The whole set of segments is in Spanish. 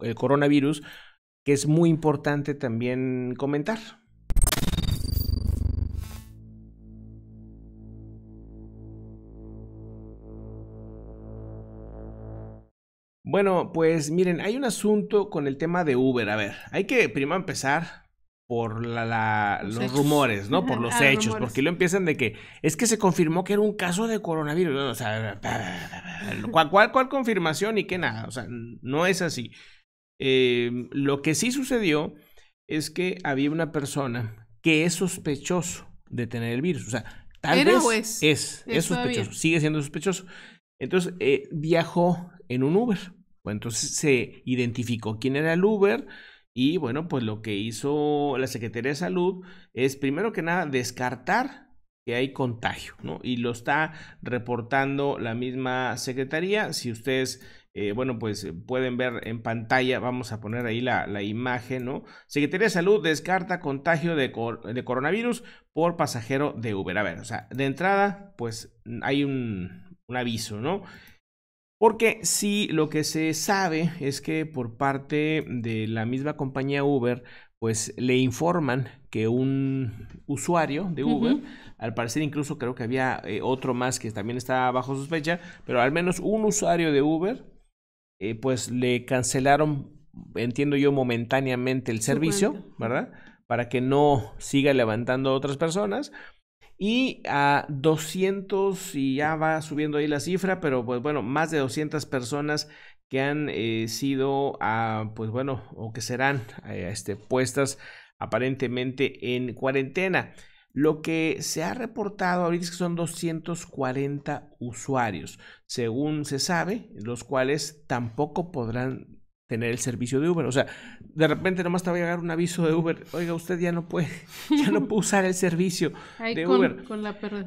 el eh, coronavirus, que es muy importante también comentar. Bueno, pues miren, hay un asunto con el tema de Uber. A ver, hay que primero empezar por la, la, los, rumores, ¿no? Por ah, los hechos, porque lo empiezan de que es que se confirmó que era un caso de coronavirus, o sea, ¿cuál, confirmación y qué nada? O sea, no es así. Em, lo que sí sucedió es que había una persona que es sospechoso de tener el virus, o sea, tal vez es, es, sospechoso, sigue siendo sospechoso. Entonces eh, viajó en un Uber, entonces se identificó quién era el Uber y bueno, pues lo que hizo la Secretaría de Salud es primero que nada descartar que hay contagio, ¿no? Y lo está reportando la misma Secretaría. Si ustedes eh, bueno, pues eh, pueden ver en pantalla, vamos a poner ahí la, imagen, ¿no? Secretaría de Salud descarta contagio de, de, coronavirus por pasajero de Uber. A ver, o sea, de entrada, pues hay un, un aviso, ¿no? Porque si lo que se sabe es que por parte de la misma compañía Uber, pues le informan que un usuario de Uber, al parecer incluso creo que había eh, otro más que también estaba bajo sospecha, pero al menos un usuario de Uber, eh, pues le cancelaron, entiendo yo, momentáneamente el servicio, ¿verdad? Para que no siga levantando a otras personas y a 200 y ya va subiendo ahí la cifra, pero pues bueno, más de 200 personas que han eh, sido, ah, pues bueno, o que serán eh, este, puestas aparentemente en cuarentena. Lo que se ha reportado ahorita es que son 240 usuarios, según se sabe, los cuales tampoco podrán tener el servicio de Uber. O sea, de repente nomás te va a llegar un aviso de Uber, oiga, usted ya no puede, ya no puede usar el servicio de Uber.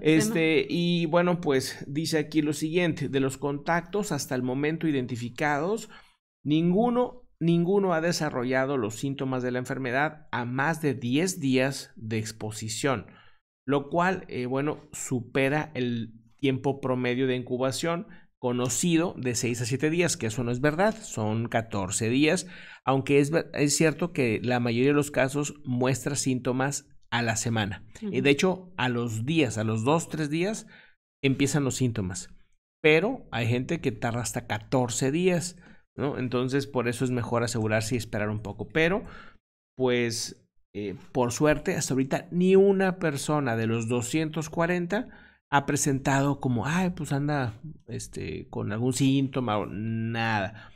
este, y bueno, pues dice aquí lo siguiente, de los contactos hasta el momento identificados, ninguno, ninguno ha desarrollado los síntomas de la enfermedad a más de 10 días de exposición, lo cual, eh, bueno, supera el tiempo promedio de incubación conocido de 6 a 7 días, que eso no es verdad, son 14 días, aunque es, cierto que la mayoría de los casos muestra síntomas a la semana. Y de hecho, a los días, a los 2, 3 días, empiezan los síntomas. Pero hay gente que tarda hasta 14 días, ¿no? Entonces, por eso es mejor asegurarse y esperar un poco. Pero, pues, eh, por suerte, hasta ahorita ni una persona de los 240 ha presentado como, ay, pues anda este, con algún síntoma o nada.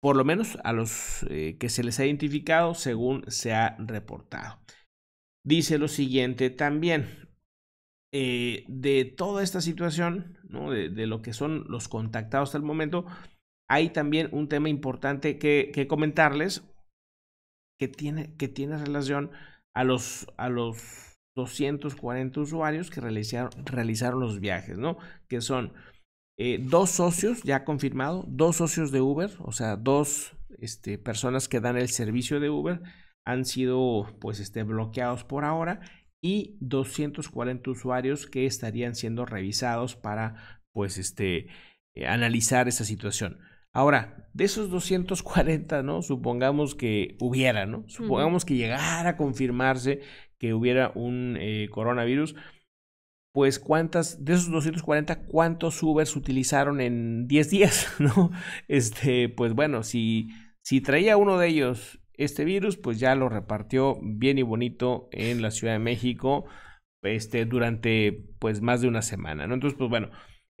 Por lo menos a los eh, que se les ha identificado según se ha reportado. Dice lo siguiente también. Eh, de toda esta situación, ¿no? de, lo que son los contactados hasta el momento, hay también un tema importante que, que comentarles que tiene, que tiene relación a los, a los 240 usuarios que realizaron, los viajes, ¿no? Que son eh, dos socios, ya confirmado, dos socios de Uber, o sea, dos este, personas que dan el servicio de Uber han sido pues este, bloqueados por ahora y 240 usuarios que estarían siendo revisados para pues este, eh, analizar esa situación. Ahora, de esos 240, ¿no? Supongamos que hubiera, ¿no? Supongamos que llegara a confirmarse que hubiera un eh, coronavirus, pues cuántas, de esos 240, cuántos Ubers utilizaron en 10 días, ¿no? Este, pues bueno, si, si traía uno de ellos este virus, pues ya lo repartió bien y bonito en la Ciudad de México, este, durante pues más de una semana, ¿no? Entonces, pues bueno,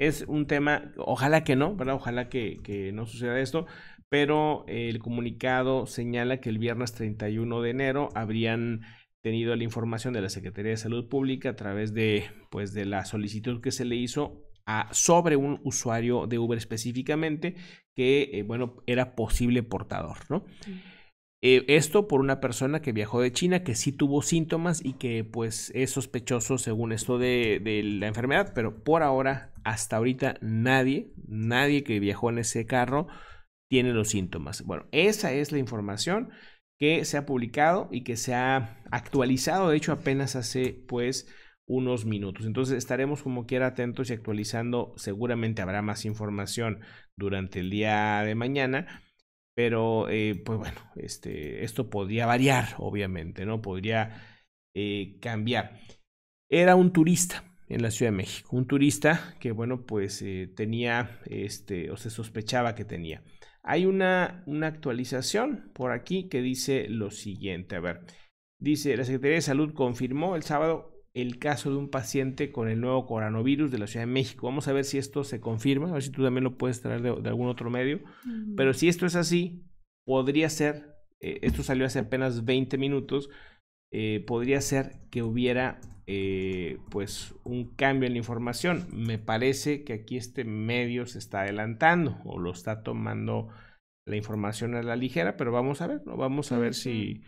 es un tema, ojalá que no, ¿verdad? Ojalá que, no suceda esto, pero eh, el comunicado señala que el viernes 31 de enero habrían tenido la información de la Secretaría de Salud Pública a través de, pues, de la solicitud que se le hizo a, sobre un usuario de Uber específicamente que, eh, bueno, era posible portador, ¿no? Eh, esto por una persona que viajó de China, que sí tuvo síntomas y que pues es sospechoso según esto de, de, la enfermedad, pero por ahora, hasta ahorita nadie, nadie que viajó en ese carro tiene los síntomas. Bueno, esa es la información que se ha publicado y que se ha actualizado, de hecho apenas hace pues unos minutos. Entonces estaremos como quiera atentos y actualizando, seguramente habrá más información durante el día de mañana pero, eh, pues bueno, este, esto podría variar, obviamente, ¿no? Podría eh, cambiar. Era un turista en la Ciudad de México, un turista que, bueno, pues eh, tenía, este, o se sospechaba que tenía. Hay una, una actualización por aquí que dice lo siguiente, a ver. Dice, la Secretaría de Salud confirmó el sábado el caso de un paciente con el nuevo coronavirus de la Ciudad de México. Vamos a ver si esto se confirma, a ver si tú también lo puedes traer de, algún otro medio. Pero si esto es así, podría ser, eh, esto salió hace apenas 20 minutos, eh, podría ser que hubiera eh, pues un cambio en la información. Me parece que aquí este medio se está adelantando o lo está tomando la información a la ligera, pero vamos a ver, ¿no? Vamos a ver si,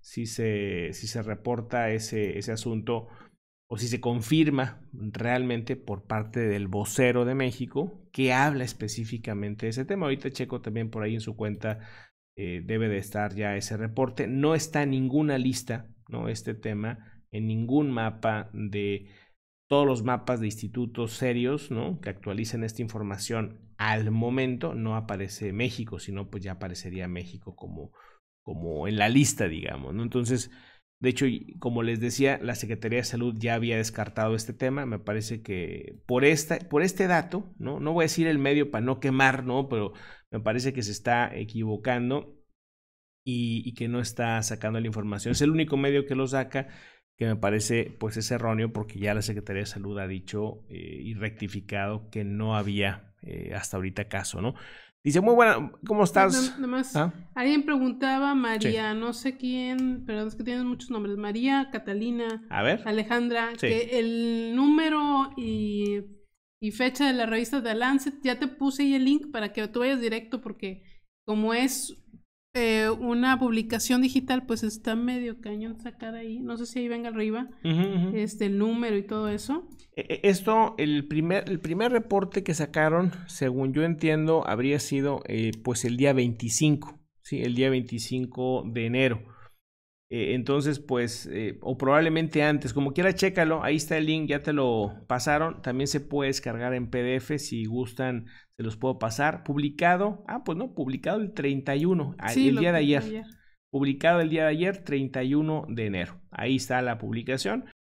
si, se, si se reporta ese, ese asunto o si se confirma realmente por parte del vocero de México que habla específicamente de ese tema. Ahorita Checo también por ahí en su cuenta eh, debe de estar ya ese reporte. No está en ninguna lista, ¿no? Este tema en ningún mapa de todos los mapas de institutos serios, ¿no? Que actualicen esta información al momento, no aparece México, sino pues ya aparecería México como, como en la lista, digamos, ¿no? Entonces, de hecho, como les decía, la Secretaría de Salud ya había descartado este tema. Me parece que por, esta, por este dato, ¿no? no voy a decir el medio para no quemar, ¿no? pero me parece que se está equivocando y, que no está sacando la información. Es el único medio que lo saca que me parece pues es erróneo porque ya la Secretaría de Salud ha dicho eh, y rectificado que no había eh, hasta ahorita caso, ¿no? Dice, muy buena, ¿cómo pues, estás? Nada más, ah. alguien preguntaba, María, no sé quién, pero es que tienen muchos nombres, María, Catalina, Alejandra, que el número y, fecha de la revista de Lancet, ya te puse ahí el link para que tú vayas directo, porque como es eh, una publicación digital, pues está medio cañón sacar ahí. No sé si ahí venga arriba Este, el número y todo eso. E, e, esto, el primer, el primer reporte que sacaron, según yo entiendo, habría sido eh, pues el día 25, ¿sí? El día 25 de enero. Eh, entonces, pues, eh, o probablemente antes, como quiera, chécalo. Ahí está el link, ya te lo pasaron. También se puede descargar en PDF si gustan, se los puedo pasar. Publicado, ah, pues no, publicado el 31, ah, sí, el día de ayer. ayer. Publicado el día de ayer, 31 de enero. Ahí está la publicación.